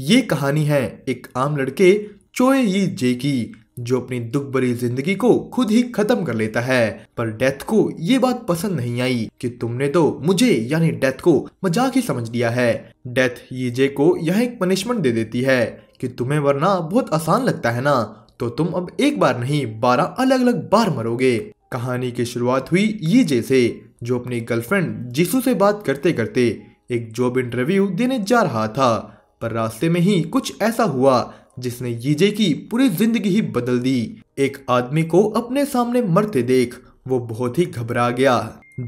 ये कहानी है एक आम लड़के चोए यी जे की जो अपनी दुख भरी जिंदगी को खुद ही खत्म कर लेता है पर डेथ को ये बात पसंद नहीं आई कि तुमने तो मुझे यानी डेथ को मजाक ही समझ लिया है डेथ ये जे को यह एक पनिशमेंट दे देती है कि तुम्हें वरना बहुत आसान लगता है ना तो तुम अब एक बार नहीं बारह अलग अलग बार मरोगे कहानी की शुरुआत हुई ये जैसे जो अपनी गर्लफ्रेंड जीसू से बात करते करते एक जॉब इंटरव्यू देने जा रहा था पर रास्ते में ही कुछ ऐसा हुआ जिसने यीजे की पूरी जिंदगी ही बदल दी एक आदमी को अपने सामने मरते देख वो बहुत ही घबरा गया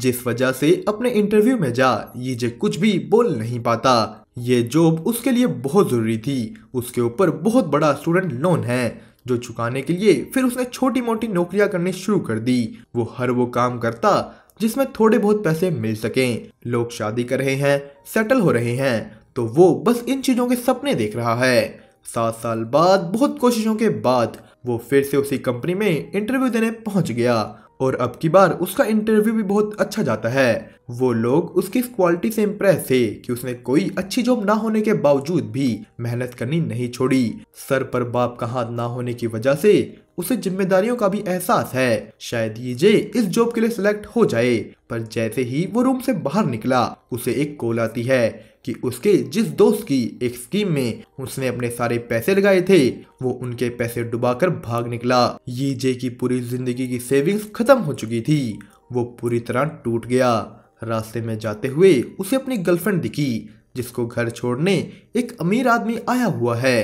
जिस वजह से अपने इंटरव्यू में जा यीजे कुछ भी बोल नहीं पाता ये जॉब उसके लिए बहुत ज़रूरी थी उसके ऊपर बहुत बड़ा स्टूडेंट लोन है जो चुकाने के लिए फिर उसने छोटी मोटी नौकरियां करनी शुरू कर दी वो हर वो काम करता जिसमें थोड़े बहुत पैसे मिल सकें लोग शादी कर रहे हैं सेटल हो रहे हैं तो वो बस इन चीज़ों के सपने देख रहा है सात साल बाद बहुत कोशिशों के बाद वो फिर से उसी कंपनी में इंटरव्यू देने पहुंच गया और अब की बार उसका इंटरव्यू भी बहुत अच्छा जाता है वो लोग उसकी क्वालिटी से इम्प्रेस थे कि उसने कोई अच्छी जॉब ना होने के बावजूद भी मेहनत करनी नहीं छोड़ी सर पर बाप का हाथ ना होने की वजह से उसे जिम्मेदारियों का भी एहसास है शायद ये इस जॉब के लिए सिलेक्ट हो जाए पर जैसे ही वो रूम से बाहर निकला उसे एक कॉल आती है कि उसके जिस दोस्त की एक स्कीम में उसने अपने सारे पैसे लगाए थे वो उनके पैसे डुबाकर भाग निकला ये e जे की पूरी जिंदगी की सेविंग्स खत्म हो चुकी थी वो पूरी तरह टूट गया रास्ते में जाते हुए उसे अपनी गर्लफ्रेंड दिखी जिसको घर छोड़ने एक अमीर आदमी आया हुआ है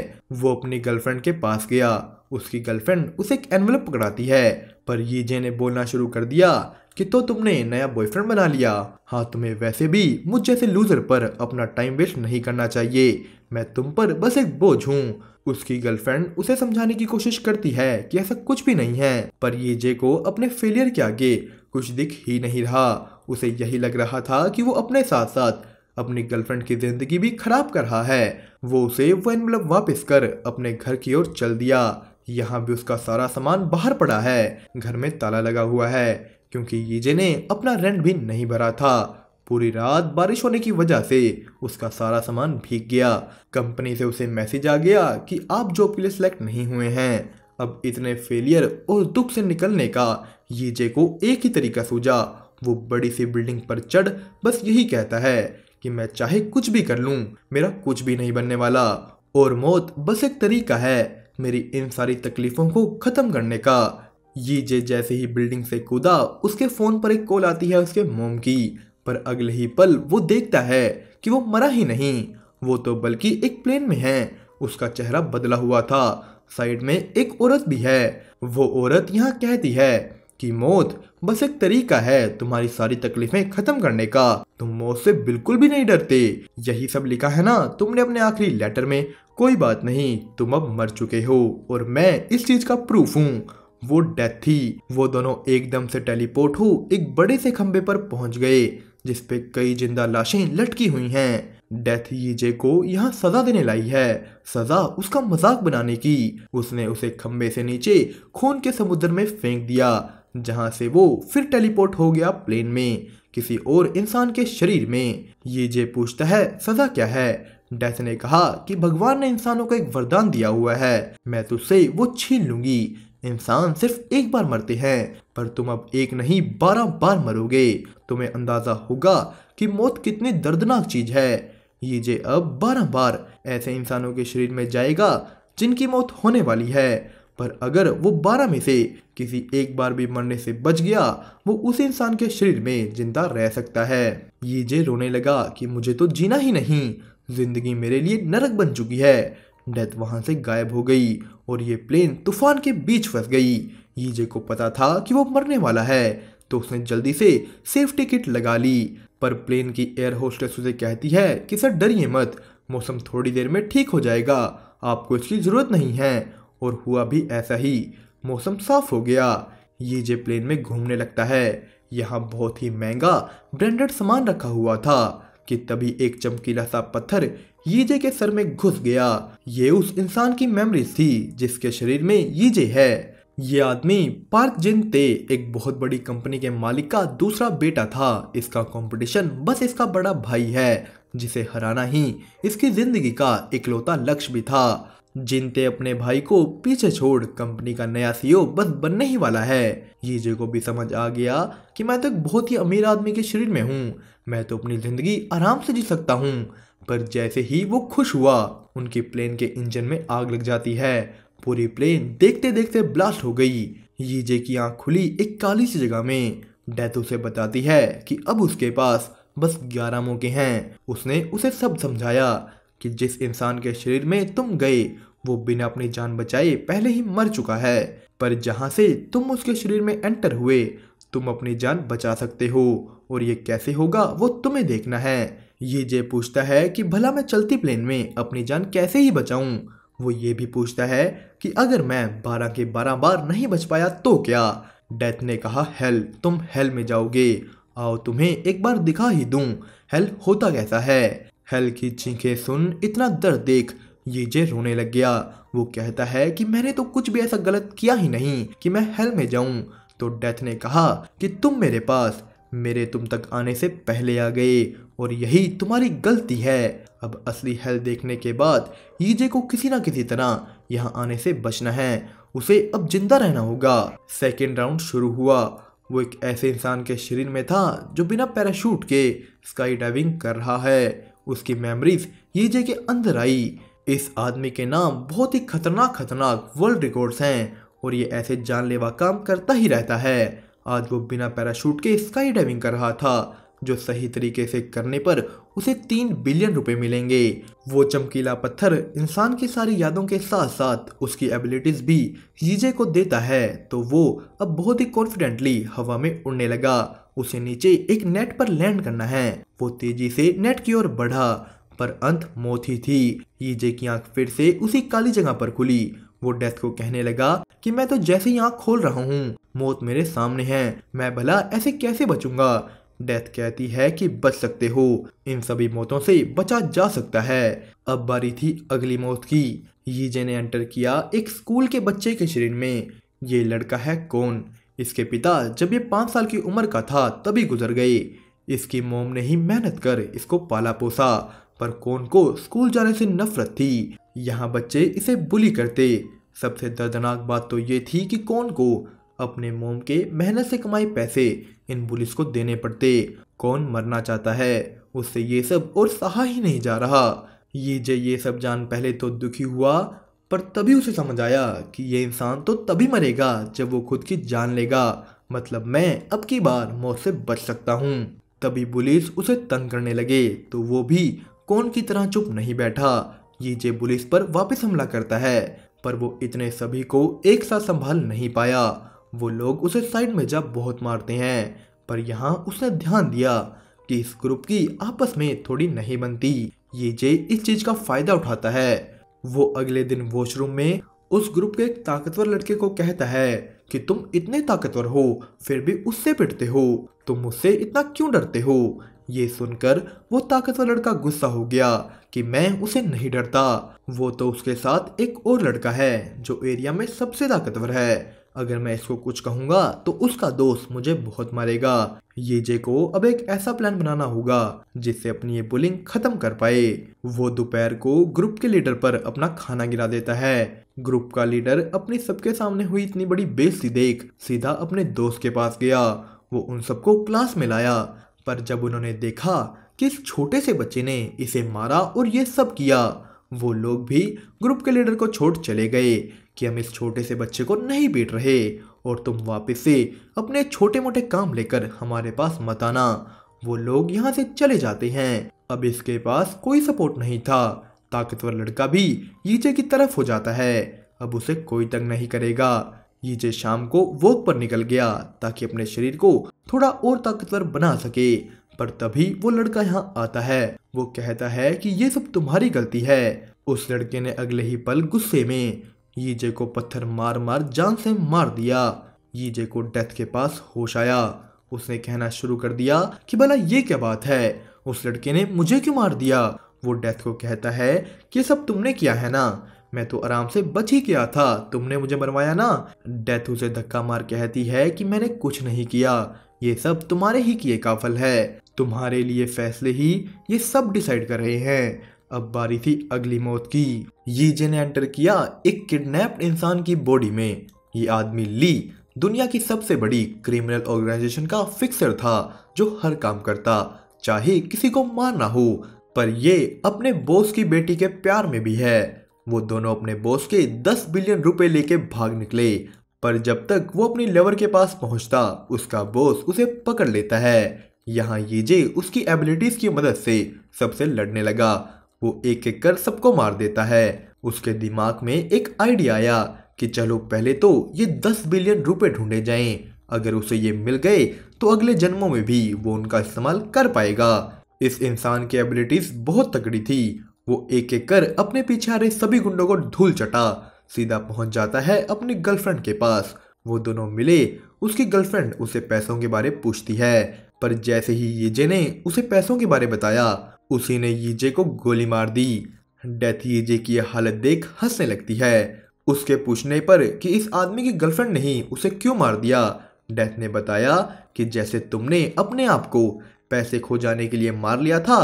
वो अपनी गर्लफ्रेंड के पास गया उसकी गर्लफ्रेंड उसे एक एनवलप पकड़ाती है पर ये जे ने बोलना शुरू कर दिया कि तो तुमने नया बॉयफ्रेंड बना लिया हाँ तुम्हें वैसे भी मुझ जैसे लूजर पर अपना टाइम वेस्ट नहीं करना चाहिए मैं तुम पर बस एक बोझ हूँ उसकी गर्लफ्रेंड उसे समझाने की कोशिश करती है कि ऐसा कुछ भी नहीं है पर ये जे को अपने फेलियर के आगे कुछ दिख ही नहीं रहा उसे यही लग रहा था कि वो अपने साथ साथ अपनी गर्लफ्रेंड की जिंदगी भी खराब कर रहा है वो उसे वो एनवलप वापस कर अपने घर की ओर चल दिया यहाँ भी उसका सारा सामान बाहर पड़ा है घर में ताला लगा हुआ है क्योंकि ईजे ने अपना रेंट भी नहीं भरा था पूरी रात बारिश होने की वजह से उसका सारा सामान भीग गया कंपनी से उसे मैसेज आ गया कि आप जॉब के लिए सिलेक्ट नहीं हुए हैं अब इतने फेलियर और दुख से निकलने का ईजे को एक ही तरीका सूझा वो बड़ी सी बिल्डिंग पर चढ़ बस यही कहता है कि मैं चाहे कुछ भी कर लूं मेरा कुछ भी नहीं बनने वाला और मौत बस एक तरीका है मेरी इन सारी तकलीफों को खत्म करने का ये जे जैसे ही बिल्डिंग से कूदा उसके फोन पर एक कॉल आती है उसके मोम की पर अगले ही पल वो देखता है कि वो मरा ही नहीं वो तो बल्कि एक प्लेन में है उसका चेहरा बदला हुआ था साइड में एक औरत भी है वो औरत यहाँ कहती है कि मौत बस एक तरीका है तुम्हारी सारी तकलीफें खत्म करने का तुम मौत से बिल्कुल भी नहीं डरते यही सब लिखा है ना तुमने अपने आखिरी लेटर में कोई बात नहीं तुम अब मर चुके हो और मैं इस चीज का प्रूफ हूँ वो डेथ थी वो दोनों एकदम से टेलीपोर्ट हो एक बड़े से खंबे पर पहुंच गए जिसपे कई जिंदा लाशें लटकी हुई हैं डेथ ये को यहाँ सजा देने लाई है सजा उसका मजाक बनाने की उसने उसे खम्बे से नीचे खून के समुद्र में फेंक दिया जहां से वो फिर टेलीपोर्ट हो गया प्लेन में किसी और इंसान के शरीर में ये जे पूछता है सजा क्या है डेथ ने कहा कि भगवान ने इंसानों को एक वरदान दिया हुआ है मैं तुझसे तो वो छीन लूंगी इंसान सिर्फ एक बार मरते हैं पर तुम अब एक नहीं बारह बार मरोगे तुम्हें अंदाजा होगा कि मौत कितनी दर्दनाक चीज है ये जे अब बारह बार ऐसे इंसानों के शरीर में जाएगा जिनकी मौत होने वाली है पर अगर वो बारह में से किसी एक बार भी मरने से बच गया वो उस इंसान के शरीर में जिंदा रह सकता है ये जे रोने लगा कि मुझे तो जीना ही नहीं जिंदगी मेरे लिए नरक बन चुकी है डेथ वहां से गायब हो गई और ये प्लेन तूफान के बीच फंस गई ईजे को पता था कि वो मरने वाला है तो उसने जल्दी से सेफ्टी किट लगा ली पर प्लेन की एयर होस्टेस उसे कहती है कि सर डरिए मत मौसम थोड़ी देर में ठीक हो जाएगा आपको इसकी ज़रूरत नहीं है और हुआ भी ऐसा ही मौसम साफ हो गया ये जे प्लेन में घूमने लगता है यहाँ बहुत ही महंगा ब्रांडेड सामान रखा हुआ था कि तभी एक चमकीला सा पत्थर यीजे के सर में घुस गया ये उस इंसान की मेमोरी थी जिसके शरीर में यीजे है ये आदमी पार्क जिन ते एक बहुत बड़ी कंपनी के मालिक का दूसरा बेटा था इसका कंपटीशन बस इसका बड़ा भाई है जिसे हराना ही इसकी जिंदगी का इकलौता लक्ष्य भी था जिनते अपने भाई को पीछे छोड़ कंपनी का नया सीईओ बस बनने ही वाला है ये जे को भी समझ आ गया कि मैं तो एक बहुत ही अमीर आदमी के शरीर में हूँ मैं तो अपनी जिंदगी आराम से जी सकता हूँ पर जैसे ही वो खुश हुआ उनके प्लेन के इंजन में आग लग जाती है पूरी प्लेन देखते देखते ब्लास्ट हो गई ये जे की आंख खुली एक काली सी जगह में डेथ उसे बताती है कि अब उसके पास बस ग्यारह मौके हैं उसने उसे सब समझाया कि जिस इंसान के शरीर में तुम गए वो बिना अपनी जान बचाए पहले ही मर चुका है पर जहाँ से तुम उसके शरीर में एंटर हुए तुम अपनी जान बचा सकते हो और ये कैसे होगा वो तुम्हें देखना है ये जय पूछता है कि भला मैं चलती प्लेन में अपनी जान कैसे ही बचाऊं वो ये भी पूछता है कि अगर मैं बारह के बारह बार नहीं बच पाया तो क्या डेथ ने कहा हेल तुम हेल में जाओगे आओ तुम्हें एक बार दिखा ही दूं हेल होता कैसा है हेल की चीखें सुन इतना दर्द देख ये जे रोने लग गया वो कहता है कि मैंने तो कुछ भी ऐसा गलत किया ही नहीं कि मैं हेल में जाऊं तो डेथ ने कहा कि तुम मेरे पास मेरे तुम तक आने से पहले आ गए और यही तुम्हारी गलती है अब असली हेल देखने के बाद ईजे को किसी ना किसी तरह यहाँ आने से बचना है उसे अब जिंदा रहना होगा सेकेंड राउंड शुरू हुआ वो एक ऐसे इंसान के शरीर में था जो बिना पैराशूट के स्काई डाइविंग कर रहा है उसकी मेमोरीज ये के अंदर आई इस आदमी के नाम बहुत ही खतरनाक खतरनाक वर्ल्ड रिकॉर्ड्स हैं और ये ऐसे जानलेवा काम करता ही रहता है आज वो बिना पैराशूट के स्काई डाइविंग कर रहा था जो सही तरीके से करने पर उसे तीन बिलियन रुपए मिलेंगे वो चमकीला पत्थर इंसान की सारी यादों के साथ साथ उसकी एबिलिटीज भी जीजे को देता है तो वो अब बहुत ही कॉन्फिडेंटली हवा में उड़ने लगा उसे नीचे एक नेट पर लैंड करना है वो तेजी से नेट की ओर बढ़ा पर अंत मौत ही थी ईजे की आंख फिर से उसी काली जगह पर खुली वो डेस्क को कहने लगा कि मैं तो जैसे ही आंख खोल रहा हूँ मौत मेरे सामने है मैं भला ऐसे कैसे बचूंगा डेथ कहती है कि बच सकते हो इन सभी मौतों से बचा जा सकता है अब बारी थी अगली मौत की ये ने एंटर किया एक स्कूल के बच्चे के शरीर में ये लड़का है कौन इसके पिता जब ये पाँच साल की उम्र का था तभी गुजर गए इसकी मोम ने ही मेहनत कर इसको पाला पोसा पर कौन को स्कूल जाने से नफरत थी यहाँ बच्चे इसे बुली करते सबसे दर्दनाक बात तो ये थी कि कौन को अपने मोम के मेहनत से कमाए पैसे इन बुलिस को देने पड़ते कौन मरना चाहता है उससे ये सब और सहा ही नहीं जा रहा ये जय ये सब जान पहले तो दुखी हुआ पर तभी उसे समझ आया कि ये इंसान तो तभी मरेगा जब वो खुद की जान लेगा मतलब मैं अब की बार मौत से बच सकता हूँ तभी पुलिस उसे तंग करने लगे तो वो भी कौन की तरह चुप नहीं बैठा ये जे पुलिस पर वापस हमला करता है पर वो इतने सभी को एक साथ संभाल नहीं पाया वो लोग उसे साइड में जा बहुत मारते हैं पर यहाँ उसने ध्यान दिया कि इस ग्रुप की आपस में थोड़ी नहीं बनती ये जे इस चीज का फायदा उठाता है वो अगले दिन वॉशरूम में उस ग्रुप के एक ताकतवर लड़के को कहता है कि तुम इतने ताकतवर हो फिर भी उससे पिटते हो तुम मुझसे इतना क्यों डरते हो ये सुनकर वो ताकतवर लड़का गुस्सा हो गया कि मैं उसे नहीं डरता वो तो उसके साथ एक और लड़का है जो एरिया में सबसे ताकतवर है अगर मैं इसको कुछ कहूंगा तो उसका दोस्त मुझे बहुत मारेगा ये जे को अब एक ऐसा प्लान बनाना होगा जिससे अपनी ये बुलिंग खत्म कर पाए वो दोपहर को ग्रुप के लीडर पर अपना खाना गिरा देता है ग्रुप का लीडर अपने सबके सामने हुई इतनी बड़ी बेइज्जती देख सीधा अपने दोस्त के पास गया वो उन सबको क्लास में लाया पर जब उन्होंने देखा कि इस छोटे से बच्चे ने इसे मारा और ये सब किया वो लोग भी ग्रुप के लीडर को छोड़ चले गए कि हम इस छोटे से बच्चे को नहीं पीट रहे और तुम वापस से अपने छोटे मोटे काम लेकर हमारे पास मत आना वो लोग यहाँ से चले जाते हैं अब इसके पास कोई सपोर्ट नहीं था ताकतवर लड़का भी यीजे की तरफ हो जाता है अब उसे कोई तंग नहीं करेगा यीजे शाम को वॉक पर निकल गया ताकि अपने शरीर को थोड़ा और ताकतवर बना सके पर तभी वो लड़का यहाँ आता है वो कहता है कि ये सब तुम्हारी गलती है उस लड़के ने अगले ही पल गुस्से में यीजे को पत्थर मार मार जान से मार दिया यीजे को डेथ के पास होश आया उसने कहना शुरू कर दिया कि भला ये क्या बात है उस लड़के ने मुझे क्यों मार दिया वो डेथ को कहता है कि सब तुमने किया है ना मैं तो आराम से बच ही गया था तुमने मुझे मरवाया ना डेथ उसे धक्का मार कहती है कि मैंने कुछ नहीं किया ये सब तुम्हारे ही किए काफल है तुम्हारे लिए फैसले ही ये सब डिसाइड कर रहे हैं अब बारी थी अगली मौत की यीजे ने एंटर किया एक किडनैप्ड इंसान की बॉडी में ये आदमी ली दुनिया की सबसे बड़ी क्रिमिनल ऑर्गेनाइजेशन का फिक्सर था जो हर काम करता चाहे किसी को मारना हो पर ये अपने बॉस की बेटी के प्यार में भी है वो दोनों अपने बॉस के 10 बिलियन रुपए लेके भाग निकले पर जब तक वो अपनी लवर के पास पहुंचता उसका बॉस उसे पकड़ लेता है यहाँ ये जे उसकी एबिलिटीज की मदद से सबसे लड़ने लगा वो एक एक कर सबको मार देता है उसके दिमाग में एक आइडिया आया कि चलो पहले तो ये दस बिलियन रुपए ढूंढे जाएं अगर उसे ये मिल गए तो अगले जन्मों में भी वो उनका इस्तेमाल कर पाएगा इस इंसान की एबिलिटीज बहुत तगड़ी थी वो एक एक कर अपने पीछे आ रहे सभी गुंडों को धूल चटा सीधा पहुंच जाता है अपनी गर्लफ्रेंड के पास वो दोनों मिले उसकी गर्लफ्रेंड उसे पैसों के बारे पूछती है पर जैसे ही ये जेने उसे पैसों के बारे बताया उसी ने यीजे को गोली मार दी डेथ यीजे की यह हालत देख हंसने लगती है उसके पूछने पर कि इस आदमी की गर्लफ्रेंड नहीं उसे क्यों मार दिया डेथ ने बताया कि जैसे तुमने अपने आप को पैसे खो जाने के लिए मार लिया था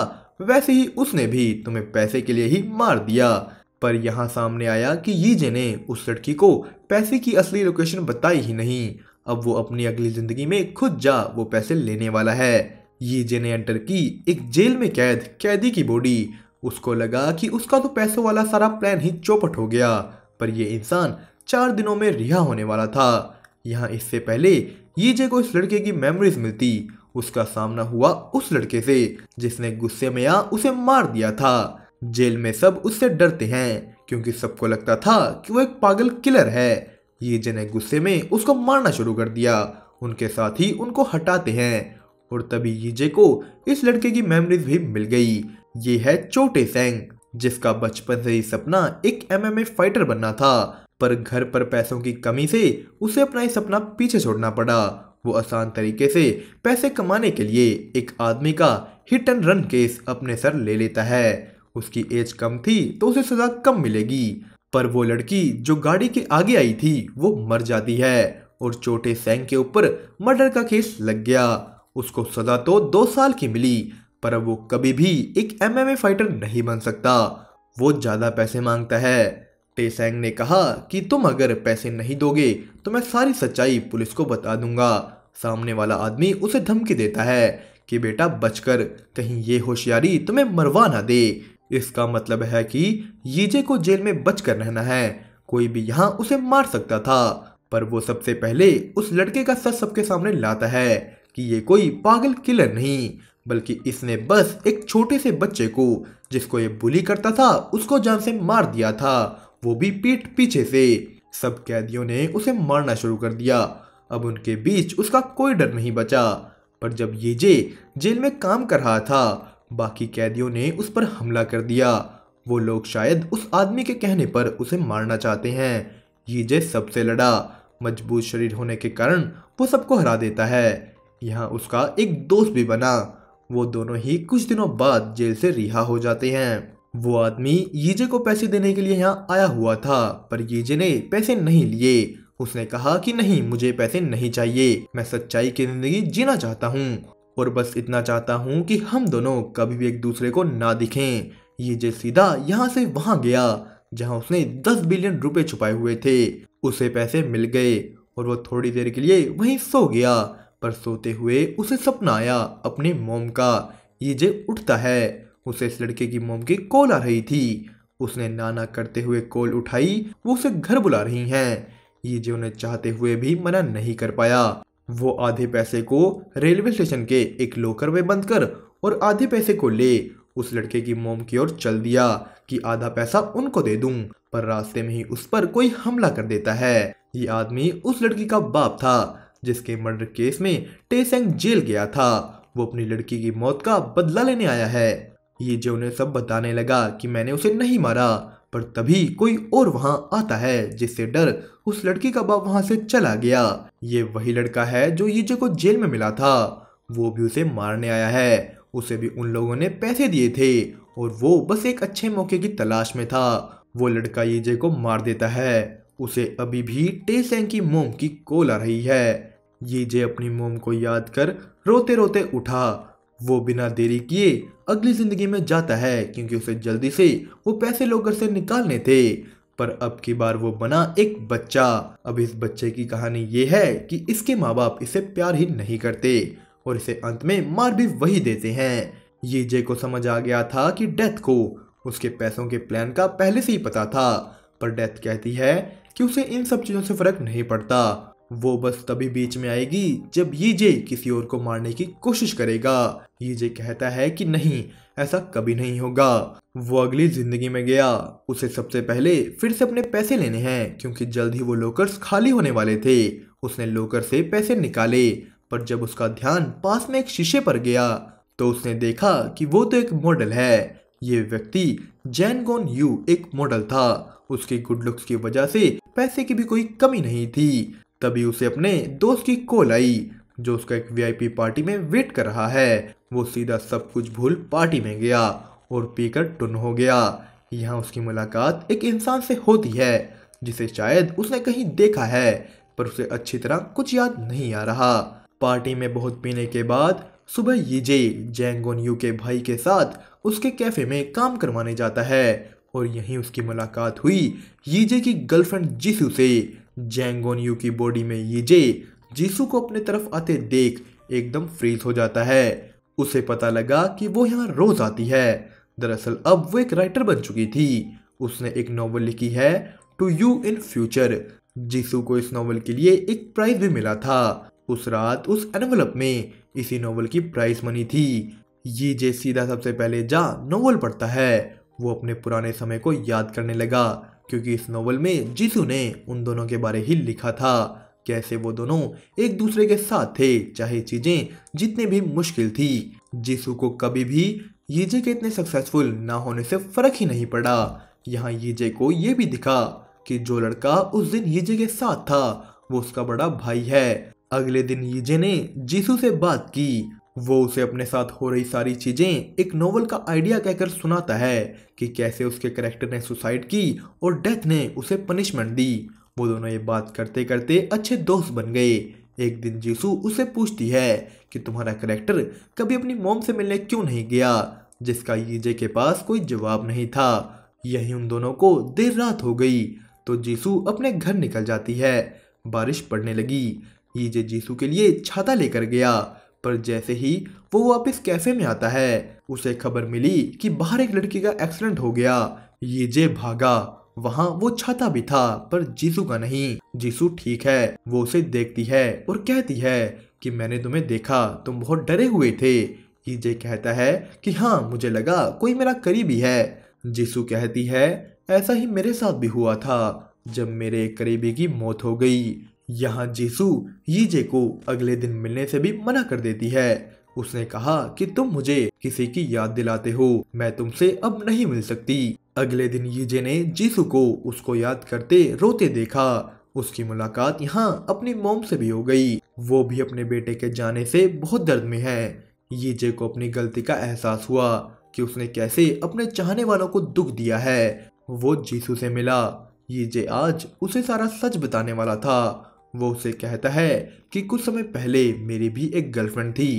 वैसे ही उसने भी तुम्हें पैसे के लिए ही मार दिया पर यहाँ सामने आया कि यीजे ने उस लड़की को पैसे की असली लोकेशन बताई ही नहीं अब वो अपनी अगली जिंदगी में खुद जा वो पैसे लेने वाला है ये जेने एंटर की एक जेल में कैद कैदी की बॉडी उसको लगा कि उसका तो पैसों वाला सारा प्लान ही चौपट हो गया पर यह इंसान चार दिनों में रिहा होने वाला था यहाँ इससे पहले ये जे को इस लड़के की मेमोरीज मिलती उसका सामना हुआ उस लड़के से जिसने गुस्से में आ उसे मार दिया था जेल में सब उससे डरते हैं क्योंकि सबको लगता था कि वो एक पागल किलर है ये जे ने गुस्से में उसको मारना शुरू कर दिया उनके साथ ही उनको हटाते हैं और तभी यीजे को इस लड़के की मेमोरीज भी मिल गई ये है चोटे सेंग जिसका बचपन से ही सपना एक एमएमए फाइटर बनना था पर घर पर पैसों की कमी से उसे अपना ये सपना पीछे छोड़ना पड़ा वो आसान तरीके से पैसे कमाने के लिए एक आदमी का हिट एंड रन केस अपने सर ले लेता है उसकी एज कम थी तो उसे सजा कम मिलेगी पर वो लड़की जो गाड़ी के आगे आई थी वो मर जाती है और चोटे सैंग के ऊपर मर्डर का केस लग गया उसको सजा तो दो साल की मिली पर वो कभी भी एक एमएमए फाइटर नहीं बन सकता वो ज़्यादा पैसे मांगता है टेसैंग ने कहा कि तुम अगर पैसे नहीं दोगे तो मैं सारी सच्चाई पुलिस को बता दूंगा सामने वाला आदमी उसे धमकी देता है कि बेटा बचकर कहीं ये होशियारी तुम्हें मरवा ना दे इसका मतलब है कि यीजे को जेल में बचकर रहना है कोई भी यहाँ उसे मार सकता था पर वो सबसे पहले उस लड़के का सच सबके सामने लाता है कि ये कोई पागल किलर नहीं बल्कि इसने बस एक छोटे से बच्चे को जिसको ये बुली करता था उसको जान से मार दिया था वो भी पीठ पीछे से सब कैदियों ने उसे मारना शुरू कर दिया अब उनके बीच उसका कोई डर नहीं बचा पर जब ये जे जेल में काम कर रहा था बाकी कैदियों ने उस पर हमला कर दिया वो लोग शायद उस आदमी के कहने पर उसे मारना चाहते हैं ये जे सबसे लड़ा मजबूत शरीर होने के कारण वो सबको हरा देता है यहाँ उसका एक दोस्त भी बना वो दोनों ही कुछ दिनों बाद जेल से रिहा हो जाते हैं वो आदमी यीजे को पैसे देने के लिए यहाँ आया हुआ था पर यीजे ने पैसे नहीं लिए उसने कहा कि नहीं मुझे पैसे नहीं चाहिए मैं सच्चाई की जिंदगी जीना चाहता हूँ और बस इतना चाहता हूँ कि हम दोनों कभी भी एक दूसरे को ना दिखें यीजे सीधा यहाँ से वहाँ गया जहाँ उसने दस बिलियन रुपए छुपाए हुए थे उसे पैसे मिल गए और वो थोड़ी देर के लिए वहीं सो गया पर सोते हुए उसे सपना आया अपने मोम का ये जय उठता है उसे इस लड़के की मोम की कॉल आ रही थी उसने नाना करते हुए कॉल उठाई वो उसे घर बुला रही हैं ये जे उन्हें चाहते हुए भी मना नहीं कर पाया वो आधे पैसे को रेलवे स्टेशन के एक लोकर में बंद कर और आधे पैसे को ले उस लड़के की मोम की ओर चल दिया कि आधा पैसा उनको दे दूं पर रास्ते में ही उस पर कोई हमला कर देता है ये आदमी उस लड़की का बाप था जिसके मर्डर केस में टेसेंग जेल गया था वो अपनी लड़की की मौत का बदला लेने आया है ये जो उन्हें सब बताने लगा कि मैंने उसे नहीं मारा पर तभी कोई और वहां आता है जिससे डर उस लड़की का बाप वहां से चला गया ये वही लड़का है जो ईजे को जेल में मिला था वो भी उसे मारने आया है उसे भी उन लोगों ने पैसे दिए थे और वो बस एक अच्छे मौके की तलाश में था वो लड़का जे को मार देता है उसे अभी भी टेसेंग की मोम की कोल आ रही है ये जे अपनी मोम को याद कर रोते रोते उठा वो बिना देरी किए अगली जिंदगी में जाता है क्योंकि उसे जल्दी से वो पैसे लोकर से निकालने थे पर अब की बार वो बना एक बच्चा अब इस बच्चे की कहानी ये है कि इसके माँ बाप इसे प्यार ही नहीं करते और इसे अंत में मार भी वही देते हैं ये जे को समझ आ गया था कि डेथ को उसके पैसों के प्लान का पहले से ही पता था पर डेथ कहती है कि उसे इन सब चीज़ों से फर्क नहीं पड़ता वो बस तभी बीच में आएगी जब ये जे किसी और को मारने की कोशिश करेगा ये जे कहता है कि नहीं ऐसा कभी नहीं होगा वो अगली जिंदगी में गया उसे सबसे पहले फिर से अपने पैसे लेने हैं क्योंकि जल्द ही वो लोकर्स खाली होने वाले थे उसने लोकर से पैसे निकाले पर जब उसका ध्यान पास में एक शीशे पर गया तो उसने देखा कि वो तो एक मॉडल है ये व्यक्ति जैनगोन यू एक मॉडल था उसके गुड लुक्स की वजह से पैसे की भी कोई कमी नहीं थी तभी उसे अपने दोस्त की कॉल आई जो उसका एक वीआईपी पार्टी में वेट कर रहा है वो सीधा सब कुछ भूल पार्टी में गया और पीकर टुन हो गया यहाँ उसकी मुलाकात एक इंसान से होती है जिसे शायद उसने कहीं देखा है पर उसे अच्छी तरह कुछ याद नहीं आ रहा पार्टी में बहुत पीने के बाद सुबह ये जे जैंगोन यू के भाई के साथ उसके कैफे में काम करवाने जाता है और यहीं उसकी मुलाकात हुई यीजे की गर्लफ्रेंड जीसू से जेंगोन यू की बॉडी में यीजे जीसू को अपने तरफ आते देख एकदम फ्रीज हो जाता है उसे पता लगा कि वो यहाँ रोज आती है दरअसल अब वो एक राइटर बन चुकी थी उसने एक नावल लिखी है to you in future Jisoo को इस नावल के लिए एक प्राइज भी मिला था उस रात उस एनवलप में इसी नोवेल की प्राइस मनी थी ये जे सीधा सबसे पहले जा नोवेल पढ़ता है वो अपने पुराने समय को याद करने लगा क्योंकि इस नोवेल में जीसू ने उन दोनों के बारे ही लिखा था कैसे वो दोनों एक दूसरे के साथ थे चाहे चीजें जितने भी मुश्किल थी जीसू को कभी भी यीजे के इतने सक्सेसफुल ना होने से फर्क ही नहीं पड़ा यहाँ यीजे को ये भी दिखा कि जो लड़का उस दिन यीजे के साथ था वो उसका बड़ा भाई है अगले दिन यीजे ने जीसू से बात की वो उसे अपने साथ हो रही सारी चीजें एक नोवेल का आइडिया कहकर सुनाता है कि कैसे उसके करेक्टर ने सुसाइड की और डेथ ने उसे पनिशमेंट दी वो दोनों ये बात करते करते अच्छे दोस्त बन गए एक दिन जीसू उसे पूछती है कि तुम्हारा करेक्टर कभी अपनी मोम से मिलने क्यों नहीं गया जिसका यीजे के पास कोई जवाब नहीं था यही उन दोनों को देर रात हो गई तो जीसू अपने घर निकल जाती है बारिश पड़ने लगी यीजे जीसू के लिए छाता लेकर गया पर जैसे ही वो वापस कैफे में आता है उसे खबर मिली कि बाहर एक लड़की का एक्सीडेंट हो गया जे भागा वहाँ वो छाता भी था पर जीसू का नहीं जीसू ठीक है वो उसे देखती है और कहती है कि मैंने तुम्हें देखा तुम बहुत डरे हुए थे ईजे कहता है कि हाँ मुझे लगा कोई मेरा करीबी है जीसू कहती है ऐसा ही मेरे साथ भी हुआ था जब मेरे करीबी की मौत हो गई यहाँ जीसू यीजे को अगले दिन मिलने से भी मना कर देती है उसने कहा कि तुम मुझे किसी की याद दिलाते हो मैं तुमसे अब नहीं मिल सकती अगले दिन यीजे ने जीसू को उसको याद करते रोते देखा उसकी मुलाकात यहाँ अपनी मोम से भी हो गई वो भी अपने बेटे के जाने से बहुत दर्द में है यीजे को अपनी गलती का एहसास हुआ कि उसने कैसे अपने चाहने वालों को दुख दिया है वो जीसू से मिला यीजे आज उसे सारा सच बताने वाला था वो उसे कहता है कि कुछ समय पहले मेरी भी एक गर्लफ्रेंड थी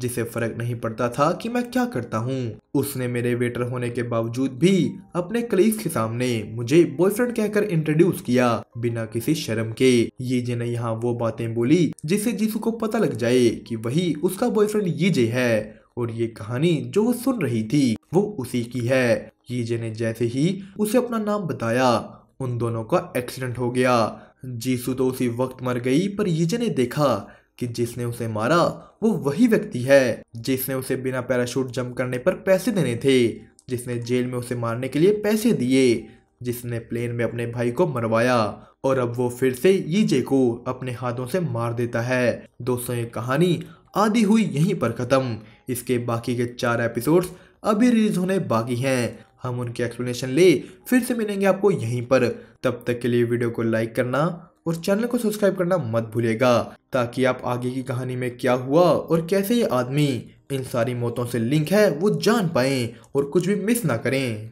जिसे फर्क नहीं पड़ता था कि मैं क्या करता हूँ उसने मेरे वेटर होने के बावजूद भी अपने कलीग के सामने मुझे बॉयफ्रेंड कहकर इंट्रोड्यूस किया बिना किसी शर्म के ये जे ने यहाँ वो बातें बोली जिससे जीसू को पता लग जाए कि वही उसका बॉयफ्रेंड ये जे है और ये कहानी जो वो सुन रही थी वो उसी की है ये जे ने जैसे ही उसे अपना नाम बताया उन दोनों का एक्सीडेंट हो गया जीसु तो उसी वक्त मर गई पर यीजे ने देखा कि जिसने उसे मारा वो वही व्यक्ति है जिसने उसे बिना पैराशूट जंप करने पर पैसे देने थे जिसने जेल में उसे मारने के लिए पैसे दिए जिसने प्लेन में अपने भाई को मरवाया और अब वो फिर से यीजे को अपने हाथों से मार देता है दोस्तों ये कहानी आधी हुई यहीं पर ख़त्म इसके बाकी के चार एपिसोड्स अभी रिलीज होने बाकी हैं हम उनकी एक्सप्लेनेशन ले फिर से मिलेंगे आपको यहीं पर तब तक के लिए वीडियो को लाइक करना और चैनल को सब्सक्राइब करना मत भूलेगा ताकि आप आगे की कहानी में क्या हुआ और कैसे ये आदमी इन सारी मौतों से लिंक है वो जान पाएं और कुछ भी मिस ना करें